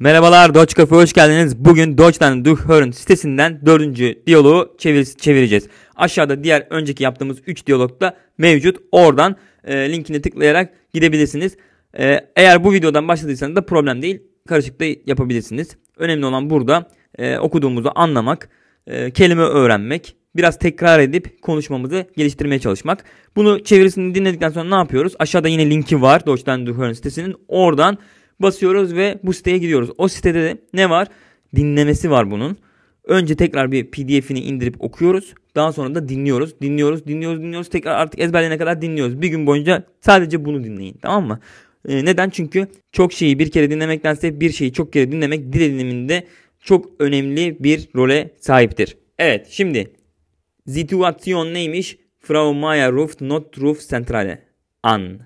Merhabalar Doge Cafe hoş geldiniz. Bugün Doge'dan Duhör'ün sitesinden dördüncü diyaloğu çevir çevireceğiz. Aşağıda diğer önceki yaptığımız 3 diyalog da mevcut. Oradan e, linkini tıklayarak gidebilirsiniz. E, eğer bu videodan başladıysanız da problem değil. Karışık yapabilirsiniz. Önemli olan burada e, okuduğumuzu anlamak, e, kelime öğrenmek, biraz tekrar edip konuşmamızı geliştirmeye çalışmak. Bunu çevirisini dinledikten sonra ne yapıyoruz? Aşağıda yine linki var Doge'dan Duhör'ün sitesinin. Oradan basıyoruz ve bu siteye gidiyoruz. O sitede de ne var? Dinlemesi var bunun. Önce tekrar bir PDF'ini indirip okuyoruz. Daha sonra da dinliyoruz. Dinliyoruz, dinliyoruz, dinliyoruz. Tekrar artık ezberleyene kadar dinliyoruz. Bir gün boyunca sadece bunu dinleyin. Tamam mı? Ee, neden? Çünkü çok şeyi bir kere dinlemektense bir şeyi çok kere dinlemek dil ediniminde çok önemli bir role sahiptir. Evet şimdi Situation neymiş? Frau Maya Ruf not Ruf Centrale. An.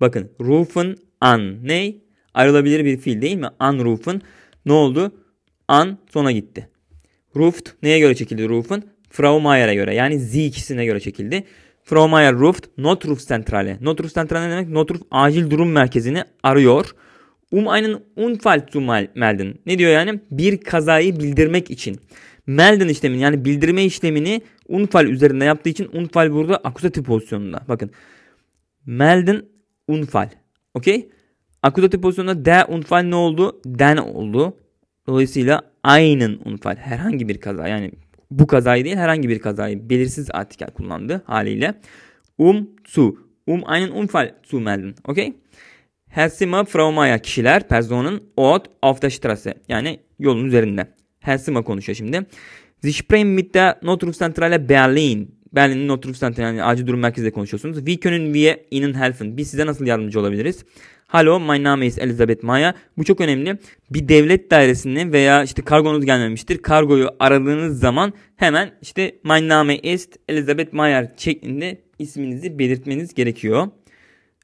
Bakın Ruf'un an. Ney? ayrılabilir bir fiil değil mi? Unroof'un ne oldu? An sona gitti. Roofed neye göre çekildi Roof'un? Fraumeyer'e göre yani Z ikisine göre çekildi. Fraumeier Roofed roof Centrale. Notruf Centrale ne demek? not roof acil durum merkezini arıyor. Um einen Unfall zu melden. Ne diyor yani? Bir kazayı bildirmek için. Melden işlemini yani bildirme işlemini Unfall üzerinde yaptığı için Unfall burada akusatif pozisyonunda. Bakın. Melden Unfall. Okey? Akutatif pozisyonda de unfall ne oldu? Den oldu. Dolayısıyla aynen unfall, herhangi bir kaza yani bu kazayı değil herhangi bir kazayı belirsiz artikel kullandı haliyle. Um su. Um aynen unfall zu melden. Okey? Helsima Fraumaya kişiler personen ort auf der Straße yani yolun üzerinde. Helsima konuşuyor şimdi. Sie sprechen mit der Notrufzentrale Berlin Berlin'in Notrufstan'ten yani acil durum merkezinde konuşuyorsunuz. Wie können wir Ihnen helfen? Biz size nasıl yardımcı olabiliriz? Hallo, my Name is Elizabeth Maya. Bu çok önemli. Bir devlet dairesine veya işte kargonuz gelmemiştir. Kargoyu aradığınız zaman hemen işte my Name is Elizabeth Maya şeklinde isminizi belirtmeniz gerekiyor.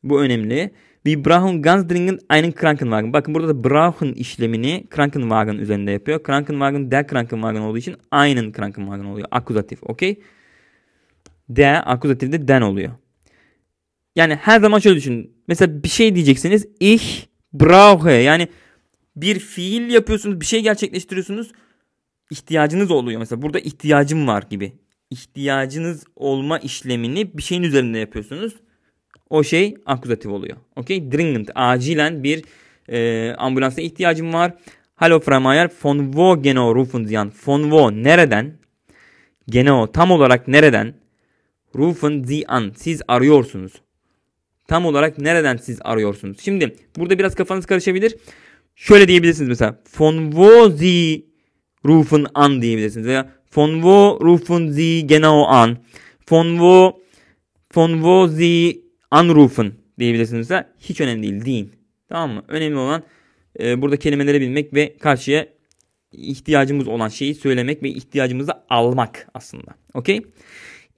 Bu önemli. Wir brauchen ganz dringend einen Krankenwagen. Bakın burada da brauchen işlemini Krankenwagen üzerinde yapıyor. Krankenwagen der Krankenwagen olduğu için einen Krankenwagen oluyor. Akkusatif. Okey der akuzatifde den oluyor. Yani her zaman şöyle düşünün. Mesela bir şey diyeceksiniz. Ich brauche. Yani bir fiil yapıyorsunuz. Bir şey gerçekleştiriyorsunuz. İhtiyacınız oluyor. Mesela burada ihtiyacım var gibi. İhtiyacınız olma işlemini bir şeyin üzerinde yapıyorsunuz. O şey akuzatif oluyor. Okey? Dringend. Acilen bir e, ambulansa ihtiyacım var. Hallo Frau Mayer. Von wo genau rufen Sie an? Von wo? Nereden? Genau. Tam olarak nereden? rufen zi an. Siz arıyorsunuz. Tam olarak nereden siz arıyorsunuz? Şimdi burada biraz kafanız karışabilir. Şöyle diyebilirsiniz mesela. Von wo zi rufen an diyebilirsiniz. Veya von wo rufen zi genau an. Von wo, von wo zi anrufen diyebilirsiniz. Mesela hiç önemli değil. Deyin. Tamam mı? Önemli olan e, burada kelimeleri bilmek ve karşıya ihtiyacımız olan şeyi söylemek ve ihtiyacımızı almak aslında. Okey?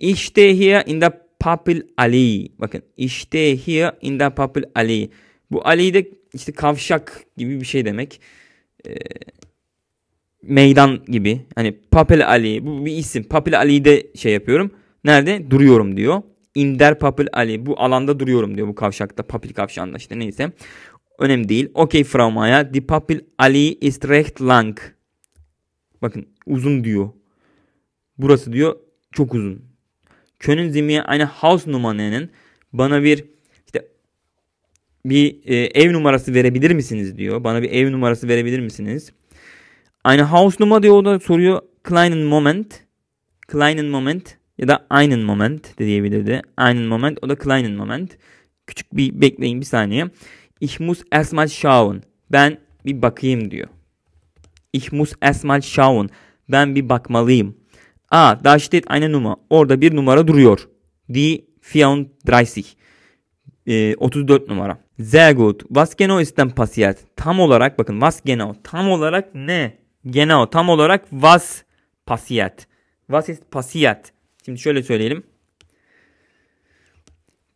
İşte here in the papil ali. Bakın işte here in the papil ali. Bu ali de işte kavşak gibi bir şey demek. Ee, meydan gibi. Hani papil ali bu bir isim. Papil ali'de şey yapıyorum. Nerede? Duruyorum diyor. İnder papil ali. Bu alanda duruyorum diyor bu kavşakta. Papil kavşağında işte neyse. Önemli değil. Okay Frauma'ya. The papil ali is recht lang. Bakın uzun diyor. Burası diyor çok uzun können Sie mir eine Hausnummer nennen? Bana bir işte bir e, ev numarası verebilir misiniz diyor. Bana bir ev numarası verebilir misiniz? Eine Hausnummer diyor o da soruyor. Kleinen Moment. Kleinen Moment ya da einen Moment de diyebilirdi. Einen Moment o da kleinen Moment. Küçük bir bekleyin bir saniye. Ich muss erstmal schauen. Ben bir bakayım diyor. Ich muss erstmal schauen. Ben bir bakmalıyım. A. Da steht eine Nummer. Orada bir numara duruyor. Die 34. E, 34 numara. Sehr gut. Was genau ist denn passiert? Tam olarak bakın was genau. Tam olarak ne? Genau. Tam olarak was passiert. Was ist passiert? Şimdi şöyle söyleyelim.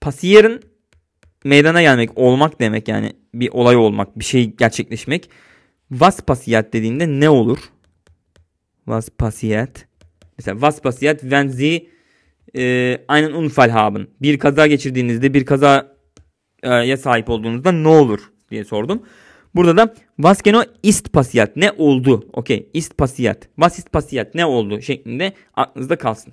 Passieren meydana gelmek, olmak demek yani bir olay olmak, bir şey gerçekleşmek. Was passiert dediğinde ne olur? Was passiert? Mesela was passiert wenn sie e, einen Unfall haben. Bir kaza geçirdiğinizde bir kazaya sahip olduğunuzda ne olur diye sordum. Burada da was genau ist passiert ne oldu? Okey ist passiert. Was ist passiert ne oldu şeklinde aklınızda kalsın.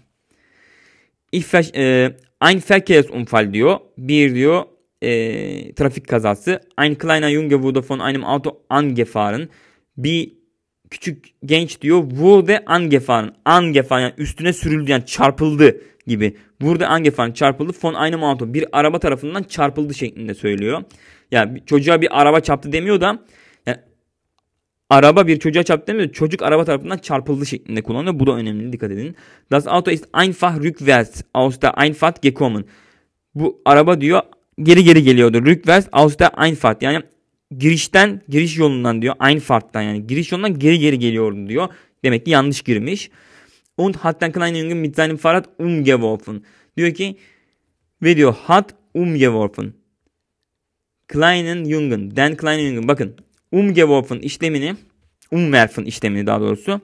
Ich, e, ein Verkehrsunfall diyor. Bir diyor e, trafik kazası. Ein kleiner Junge wurde von einem Auto angefahren. Bir küçük genç diyor wurde angefahren. Angefahren yani üstüne sürüldü yani çarpıldı gibi. Wurde angefahren çarpıldı von aynı Auto. Bir araba tarafından çarpıldı şeklinde söylüyor. Yani çocuğa bir araba çarptı demiyor da araba bir çocuğa çarptı demiyor. Çocuk araba tarafından çarpıldı şeklinde kullanıyor. Bu da önemli dikkat edin. Das Auto ist einfach rückwärts aus der Einfahrt gekommen. Bu araba diyor geri geri geliyordu. Rückwärts aus der Einfahrt yani girişten giriş yolundan diyor Einfahrt'tan yani giriş yolundan geri geri geliyorum diyor. Demek ki yanlış girmiş. Und hat den kleinen Jungen mit seinem Fahrrad umgeworfen. Diyor ki ve diyor hat umgeworfen. Kleinen Jungen, den kleinen Jungen. Bakın umgeworfen işlemini umwerfen işlemini daha doğrusu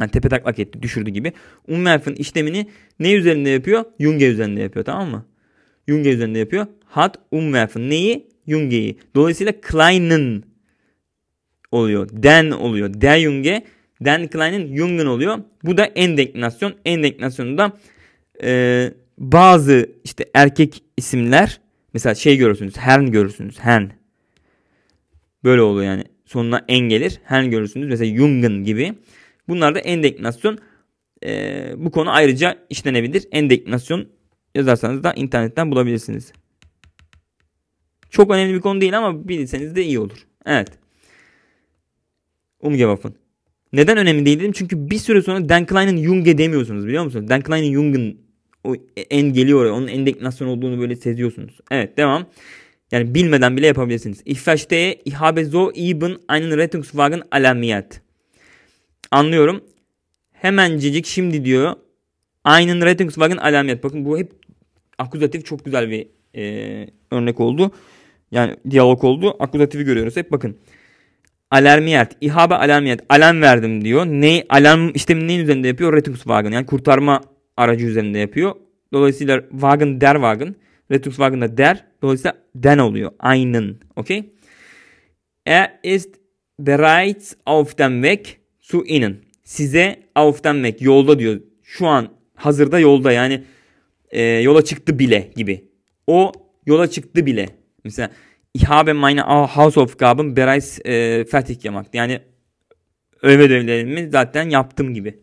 yani tepe taklak etti düşürdü gibi. Umwerfen işlemini ne üzerinde yapıyor? Junge üzerinde yapıyor tamam mı? Junge üzerinde yapıyor. Hat umwerfen. Neyi? Junge'yi. Dolayısıyla Klein'in oluyor. Den oluyor. Der Junge. Den Klein'in Jungen oluyor. Bu da endeklinasyon. Endeklinasyon e, bazı işte erkek isimler mesela şey görürsünüz. Hen görürsünüz. Hen Böyle oluyor yani. Sonuna en gelir. Hern görürsünüz. Mesela Jungen gibi. Bunlar da endeklinasyon. E, bu konu ayrıca işlenebilir. Endeklinasyon yazarsanız da internetten bulabilirsiniz. Çok önemli bir konu değil ama bilirseniz de iyi olur. Evet. Umgewaffen. Neden önemli değil dedim? Çünkü bir süre sonra Dan Klein'in Jung'e demiyorsunuz biliyor musunuz? Dan Klein'in Jung'un o en geliyor ya. Onun endeknasyon olduğunu böyle seziyorsunuz. Evet devam. Yani bilmeden bile yapabilirsiniz. Ich verstehe, ich habe so eben einen Rettungswagen alarmiert. Anlıyorum. Hemencecik şimdi diyor. Einen Rettungswagen alarmiert. Bakın bu hep akuzatif çok güzel bir e, örnek oldu. Yani diyalog oldu. Akuzatifi görüyoruz. Hep bakın. Alarmiyert. İhabe alarmiyert. Alarm verdim diyor. Ne, alarm işlemi neyin üzerinde yapıyor? Rettungswagen. Yani kurtarma aracı üzerinde yapıyor. Dolayısıyla wagon der wagon. Rettungswagen da der. Dolayısıyla den oluyor. Aynen. Okey. Er ist bereits auf dem Weg zu Ihnen. Size auf dem Weg. Yolda diyor. Şu an hazırda yolda yani e, yola çıktı bile gibi. O yola çıktı bile. Mesela ich habe meine Hausaufgaben bereits e, fertig gemacht. Yani öyle ödevlerimi zaten yaptım gibi.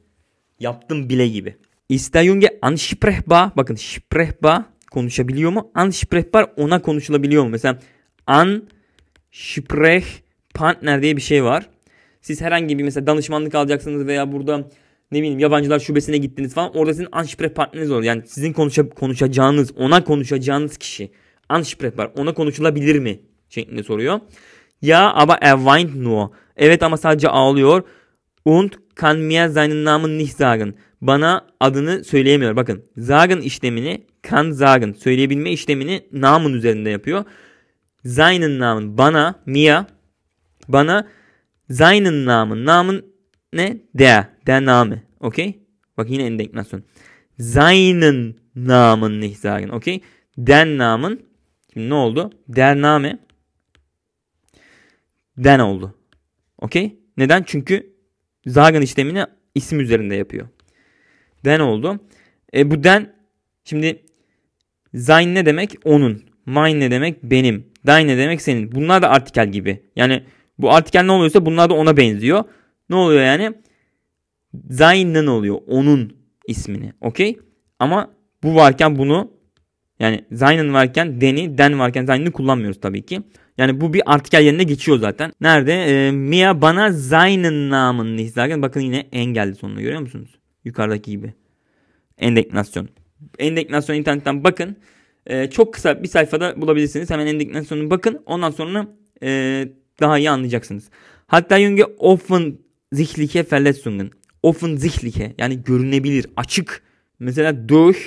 Yaptım bile gibi. Ist der Junge ansprechbar? Bakın sprechbar konuşabiliyor mu? Ansprechbar ona konuşulabiliyor mu? Mesela an sprech partner diye bir şey var. Siz herhangi bir mesela danışmanlık alacaksınız veya burada ne bileyim yabancılar şubesine gittiniz falan. Orada sizin ansprechpartneriniz olur. Yani sizin konuşa, konuşacağınız, ona konuşacağınız kişi. Anspruch var. Ona konuşulabilir mi? Şeklinde soruyor. Ya aber er weint nur. Evet ama sadece ağlıyor. Und kann mir seinen Namen nicht sagen. Bana adını söyleyemiyor. Bakın sagen işlemini kan sagen söyleyebilme işlemini namın üzerinde yapıyor. Seinen Namen bana Mia bana seinen Namen namın ne? Der. Der Name. Okey? Bak yine endenklasyon. Seinen Namen nicht sagen. Okey? Den Namen Şimdi ne oldu? Der name den oldu. Okey? Neden? Çünkü zagen işlemini isim üzerinde yapıyor. Den oldu. E, bu den şimdi sein ne demek? Onun. Mine ne demek? Benim. Dein ne demek? Senin. Bunlar da artikel gibi. Yani bu artikel ne oluyorsa bunlar da ona benziyor. Ne oluyor yani? Sein'den oluyor. Onun ismini. Okey? Ama bu varken bunu yani Zayn'ın varken Den'i, Den varken Zayn'ı kullanmıyoruz tabii ki. Yani bu bir artikel yerine geçiyor zaten. Nerede? Ee, Mia bana Zayn'ın namını izlerken bakın yine engelli sonunu görüyor musunuz? Yukarıdaki gibi. Endeknasyon. Endeknasyon internetten bakın. Ee, çok kısa bir sayfada bulabilirsiniz. Hemen endeknasyonuna bakın. Ondan sonra e, daha iyi anlayacaksınız. Hatta Jung'e offen sichtliche Verletzungen. Offen zihlike yani görünebilir, açık. Mesela durch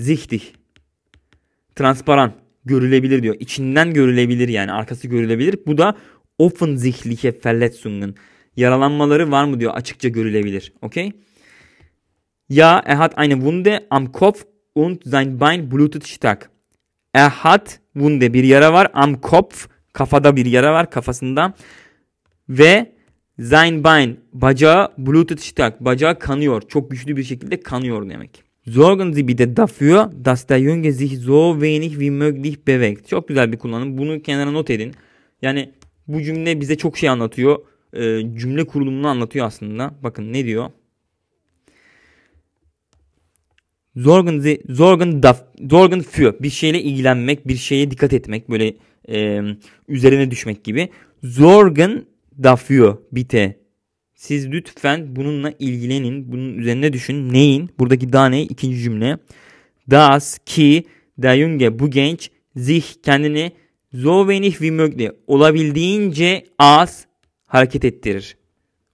sichtig transparan, görülebilir diyor. İçinden görülebilir yani arkası görülebilir. Bu da offensichtliche Verletzungen. Yaralanmaları var mı diyor açıkça görülebilir. Okey? Ja, er hat eine Wunde am Kopf und sein Bein blutet stark. Er hat Wunde bir yara var. Am Kopf kafada bir yara var kafasında. Ve sein Bein bacağı blutet stark. Bacağı kanıyor. Çok güçlü bir şekilde kanıyor demek. Sorgen Sie bitte dafür, dass der Junge sich so wenig wie möglich bewegt. Çok güzel bir kullanım. Bunu kenara not edin. Yani bu cümle bize çok şey anlatıyor. E, cümle kurulumunu anlatıyor aslında. Bakın ne diyor? Sorgen Sie, Sorgen daf, Sorgen für bir şeyle ilgilenmek, bir şeye dikkat etmek, böyle e, üzerine düşmek gibi. Sorgen dafür bitte siz lütfen bununla ilgilenin. Bunun üzerine düşün. Neyin? Buradaki daha ne? İkinci cümle. Das ki Dayunge bu genç zih kendini so wenig wie möglich olabildiğince az hareket ettirir.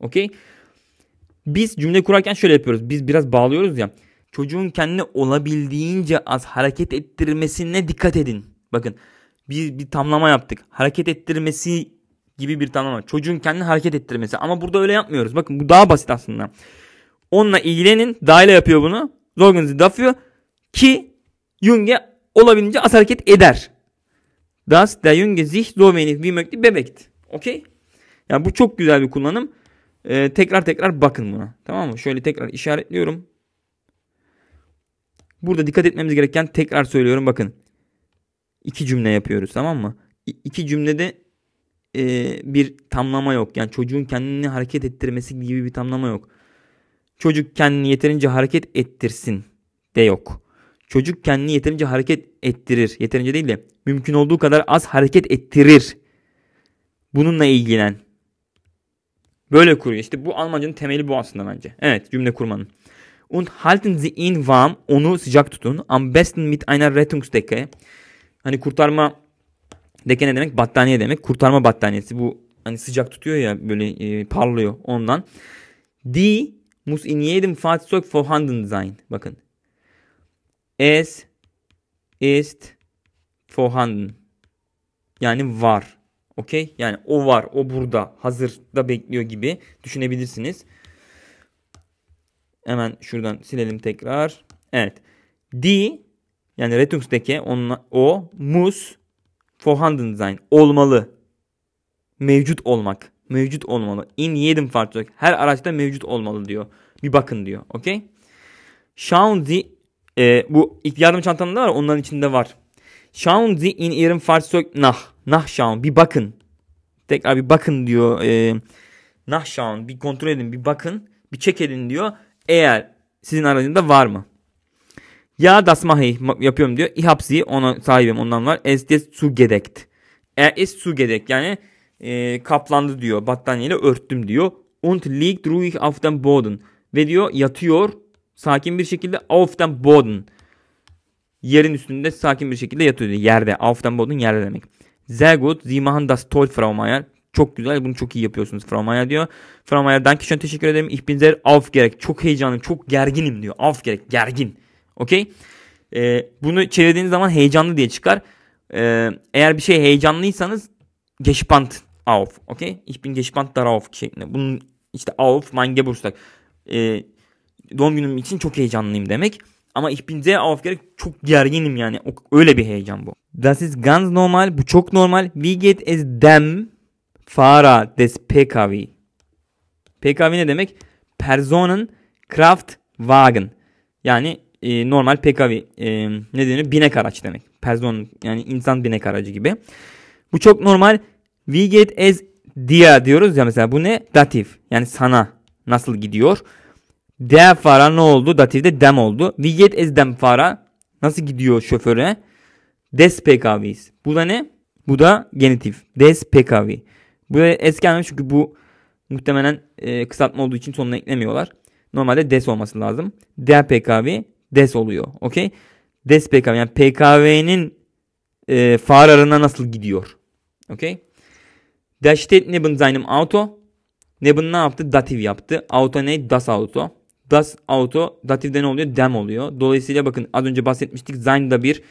Okey? Biz cümle kurarken şöyle yapıyoruz. Biz biraz bağlıyoruz ya. Çocuğun kendini olabildiğince az hareket ettirmesine dikkat edin. Bakın bir, bir tamlama yaptık. Hareket ettirmesi gibi bir tanım Çocuğun kendini hareket ettirmesi. Ama burada öyle yapmıyoruz. Bakın bu daha basit aslında. Onunla ilgilenin. Dayla yapıyor bunu. Zorganize dafıyor. Ki Jung'e olabildiğince az hareket eder. Das der Jung'e sich so wenig wie möglich bebekt. Okey? Yani bu çok güzel bir kullanım. Ee, tekrar tekrar bakın buna. Tamam mı? Şöyle tekrar işaretliyorum. Burada dikkat etmemiz gereken tekrar söylüyorum bakın. İki cümle yapıyoruz tamam mı? İ iki cümlede e, bir tamlama yok. Yani çocuğun kendini hareket ettirmesi gibi bir tamlama yok. Çocuk kendini yeterince hareket ettirsin de yok. Çocuk kendini yeterince hareket ettirir. Yeterince değil de mümkün olduğu kadar az hareket ettirir. Bununla ilgilen. Böyle kuruyor. İşte bu Almanca'nın temeli bu aslında bence. Evet cümle kurmanın. Und halten Sie ihn warm. Onu sıcak tutun. Am besten mit einer Rettungsdecke. Hani kurtarma Deke ne demek? Battaniye demek. Kurtarma battaniyesi. Bu hani sıcak tutuyor ya böyle e, parlıyor ondan. Die mus in jedem Fahrzeug vorhanden sein. Bakın. Es ist vorhanden. Yani var. Okey? Yani o var, o burada. Hazırda bekliyor gibi düşünebilirsiniz. Hemen şuradan silelim tekrar. Evet. Di yani Retux'teki onun, o mus vorhanden design Olmalı. Mevcut olmak. Mevcut olmalı. In yedim Fahrzeug. Her araçta mevcut olmalı diyor. Bir bakın diyor. Okey? Schauen Sie e, bu ilk yardım çantamda var. Onların içinde var. Schauen Sie in yedim Fahrzeug nah nah schauen. Bir bakın. Tekrar bir bakın diyor. E, nach schauen. Bir kontrol edin. Bir bakın. Bir çek edin diyor. Eğer sizin aracında var mı? Ya das mache ich yapıyorum diyor. Ich habe sie ona sahibim ondan var. E, es des zugedeckt. Er ist zugedeckt yani e, kaplandı diyor. Battaniyeyle örttüm diyor. Und liegt ruhig auf dem Boden. Ve diyor yatıyor sakin bir şekilde auf dem Boden. Yerin üstünde sakin bir şekilde yatıyor diyor. Yerde. Auf dem Boden yerde demek. Sehr gut. Sie machen das toll Frau Mayer. Çok güzel. Bunu çok iyi yapıyorsunuz Frau Mayer diyor. Frau Mayer danke schön teşekkür ederim. Ich bin sehr aufgeregt. Çok heyecanlıyım. Çok gerginim diyor. Aufgeregt. Gergin. Okey. E, bunu çevirdiğiniz zaman heyecanlı diye çıkar. E, eğer bir şey heyecanlıysanız gespannt auf. Okey. Ich bin gespannt darauf şeklinde. Bunun işte auf mein Geburtstag. E, ee, doğum günüm için çok heyecanlıyım demek. Ama ich bin sehr aufgeregt. Çok gerginim yani. Öyle bir heyecan bu. Das ist ganz normal. Bu çok normal. Wie geht es dem Fahrer des PKW? PKW ne demek? Personen Kraftwagen. Yani e, normal Pekavi e, ne denir? Binek araç demek. Pardon yani insan binek aracı gibi. Bu çok normal. We get as dia diyoruz ya mesela bu ne? Datif yani sana nasıl gidiyor? Dem fara ne oldu? Datif'te dem oldu. We get as dem fara nasıl gidiyor şoföre? Des pekavis. Bu da ne? Bu da genitif. Des pekavi. Bu da eski anlamı çünkü bu muhtemelen e, kısaltma olduğu için sonuna eklemiyorlar. Normalde des olması lazım. Der pekavi DES oluyor. Okey? DES PKV yani PKV'nin e, far arına nasıl gidiyor. Okey? Der steht neben seinem Auto. Neben ne yaptı? Dativ yaptı. Auto ne? Das Auto. Das Auto. Dativ'de ne oluyor? Dem oluyor. Dolayısıyla bakın az önce bahsetmiştik. Sein da bir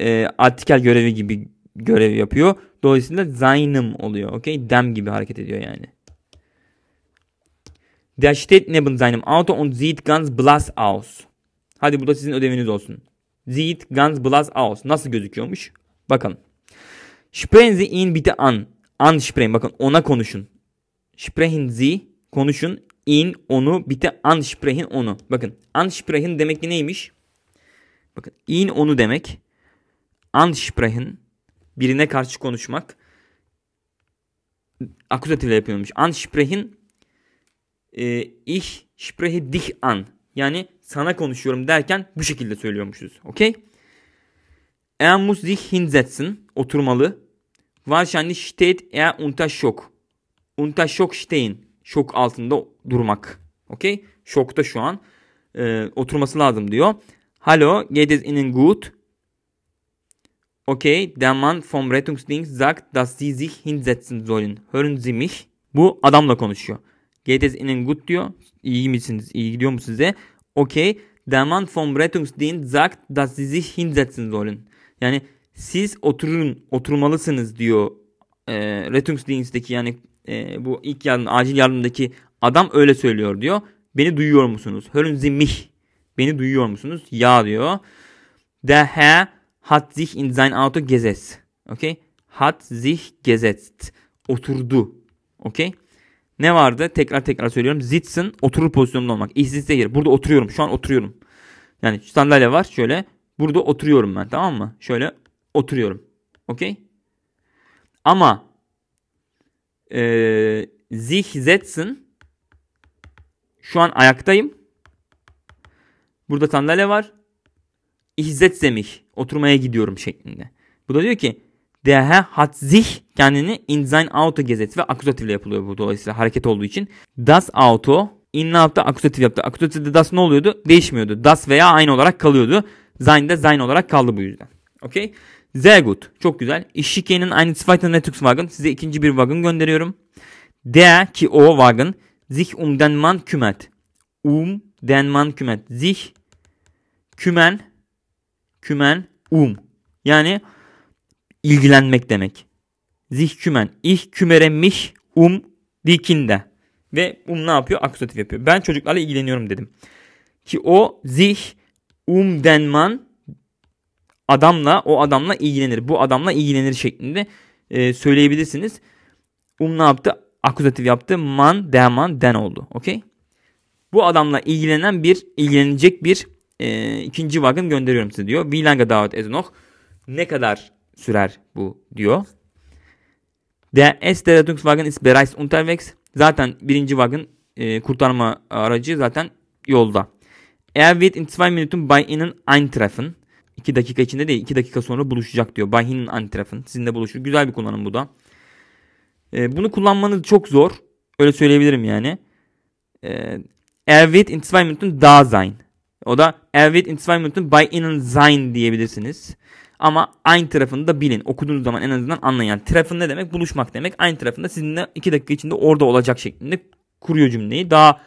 e, artikel görevi gibi görev yapıyor. Dolayısıyla seinem oluyor. Okey? Dem gibi hareket ediyor yani. Der steht neben seinem Auto und sieht ganz blass aus. Hadi bu da sizin ödeviniz olsun. Zit ganz blass aus. Nasıl gözüküyormuş? Bakın. Sprechen Sie ihn bitte an. An sprechen. Bakın ona konuşun. Sprechen Sie konuşun. In onu bitte an sprechen onu. Bakın an sprechen demek ki neymiş? Bakın in onu demek. An sprechen birine karşı konuşmak. Akuzatifle yapıyormuş. An sprechen e, ich spreche dich an. Yani sana konuşuyorum derken bu şekilde söylüyormuşuz. Okey? Er muss sich hinsetzen. Oturmalı. Wahrscheinlich steht er unter Schock. Unter Schock stehen. Şok altında durmak. Okey? Şokta şu an. E, oturması lazım diyor. Hallo, geht es Ihnen gut? Okey. der Mann vom Rettungsdienst sagt, dass Sie sich hinsetzen sollen. Hören Sie mich? Bu adamla konuşuyor. Geht es Ihnen gut diyor. İyi misiniz? İyi gidiyor mu size? Okey, der Mann vom Rettungsdienst sagt, dass sie sich hinsetzen sollen. Yani siz oturun, oturmalısınız diyor e, Rettungsdienst'teki yani e, bu ilk yardım, acil yardımdaki adam öyle söylüyor diyor. Beni duyuyor musunuz? Hören Sie mich. Beni duyuyor musunuz? Ya diyor. Der Herr hat sich in sein Auto gesetzt. Okay? Hat sich gesetzt. Oturdu. Okay? Ne vardı? Tekrar tekrar söylüyorum. Zitsin oturur pozisyonunda olmak. İhsizde yer. Burada oturuyorum. Şu an oturuyorum. Yani sandalye var şöyle. Burada oturuyorum ben tamam mı? Şöyle oturuyorum. Okey? Ama e, sich setzen şu an ayaktayım. Burada sandalye var. Ich setze Oturmaya gidiyorum şeklinde. Bu da diyor ki DH hat sich kendini in sein Auto gesetzt ve akuzatifle yapılıyor bu dolayısıyla hareket olduğu için. Das Auto in ne yaptı? Akuzatif yaptı. Akuzatifte das ne oluyordu? Değişmiyordu. Das veya aynı olarak kalıyordu. Sein de sein olarak kaldı bu yüzden. Okay Sehr gut. Çok güzel. Ich schicke Ihnen einen zweiten Rettungswagen. Size ikinci bir wagon gönderiyorum. Der ki o wagon sich um den Mann kümmert. Um den Mann kümmert. Sich kümen kümen um. Yani ilgilenmek demek. Zih kümen, ih kümeremiş um dikinde. Ve um ne yapıyor? Akusatif yapıyor. Ben çocuklarla ilgileniyorum dedim. Ki o zih um denman adamla o adamla ilgilenir. Bu adamla ilgilenir şeklinde e, söyleyebilirsiniz. Um ne yaptı? Akuzatif yaptı. Man, deman, den oldu. Okey? Bu adamla ilgilenen bir, ilgilenecek bir e, ikinci vagon gönderiyorum size diyor. Vilanga davet eznoh. Ne kadar sürer bu diyor. Der erste Rettungswagen ist bereits unterwegs. Zaten birinci vagon e, kurtarma aracı zaten yolda. Er wird in zwei Minuten bei Ihnen eintreffen. 2 dakika içinde değil 2 dakika sonra buluşacak diyor. Bei Ihnen eintreffen. Sizinle buluşur. Güzel bir kullanım bu da. E, bunu kullanmanız çok zor. Öyle söyleyebilirim yani. E, er wird in zwei Minuten da sein. O da er wird in zwei Minuten bei Ihnen sein diyebilirsiniz. Ama aynı tarafını da bilin. Okuduğunuz zaman en azından anlayın. Yani tarafın ne demek? Buluşmak demek. Aynı tarafında sizinle 2 dakika içinde orada olacak şeklinde kuruyor cümleyi. Daha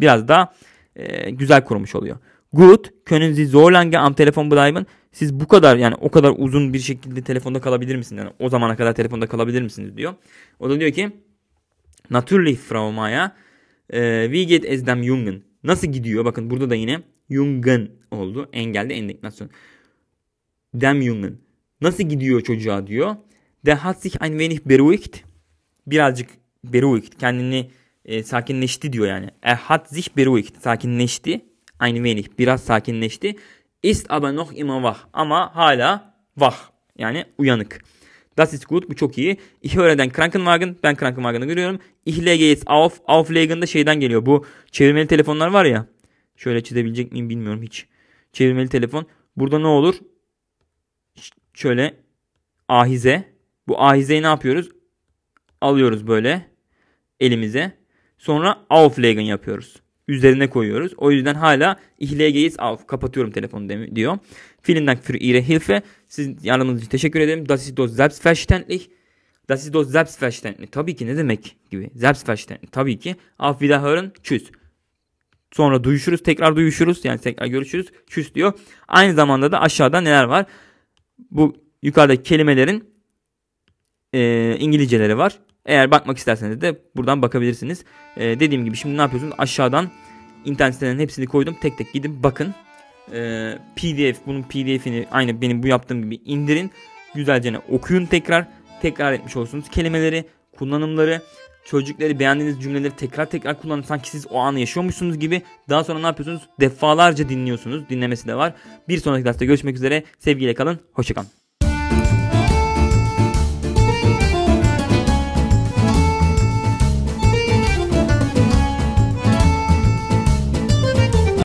biraz daha e, güzel kurmuş oluyor. good können Sie so lange am Telefon bleiben? Siz bu kadar yani o kadar uzun bir şekilde telefonda kalabilir misiniz? Yani o zamana kadar telefonda kalabilir misiniz diyor. O da diyor ki Natürlich Frau Maya e, Wie geht es dem Jungen? Nasıl gidiyor? Bakın burada da yine Jungen oldu. Engelde endeklasyon dem Jungen. Nasıl gidiyor çocuğa diyor. Der hat sich ein wenig beruhigt. Birazcık beruhigt. Kendini e, sakinleşti diyor yani. Er hat sich beruhigt. Sakinleşti. Ein wenig. Biraz sakinleşti. Ist aber noch immer wach. Ama hala wach. Yani uyanık. Das ist gut. Bu çok iyi. Ich höre den Krankenwagen. Ben Krankenwagen'ı görüyorum. Ich lege jetzt auf. Auflegen de şeyden geliyor. Bu çevirmeli telefonlar var ya. Şöyle çizebilecek miyim bilmiyorum hiç. Çevirmeli telefon. Burada ne olur? şöyle ahize. Bu ahizeyi ne yapıyoruz? Alıyoruz böyle elimize. Sonra Auflegen yapıyoruz. Üzerine koyuyoruz. O yüzden hala ihlegeyiz auf. Kapatıyorum telefonu diyor. Vielen Dank für Ihre Hilfe. siz yardımınız için teşekkür ederim. Das ist doch selbstverständlich. Das ist doch selbstverständlich. Tabii ki ne demek gibi. Selbstverständlich. Tabii ki. Auf Wiederhören. Tschüss. Sonra duyuşuruz. Tekrar duyuşuruz. Yani tekrar görüşürüz. Tschüss diyor. Aynı zamanda da aşağıda neler var? bu yukarıda kelimelerin e, İngilizceleri var. Eğer bakmak isterseniz de buradan bakabilirsiniz. E, dediğim gibi şimdi ne yapıyorsunuz? Aşağıdan internet sitelerinin hepsini koydum. Tek tek gidin bakın. E, PDF bunun PDF'ini aynı benim bu yaptığım gibi indirin. Güzelce okuyun tekrar. Tekrar etmiş olsunuz kelimeleri, kullanımları çocukları beğendiğiniz cümleleri tekrar tekrar kullanın. Sanki siz o anı yaşıyormuşsunuz gibi. Daha sonra ne yapıyorsunuz? Defalarca dinliyorsunuz. Dinlemesi de var. Bir sonraki derste görüşmek üzere. Sevgiyle kalın. Hoşçakalın.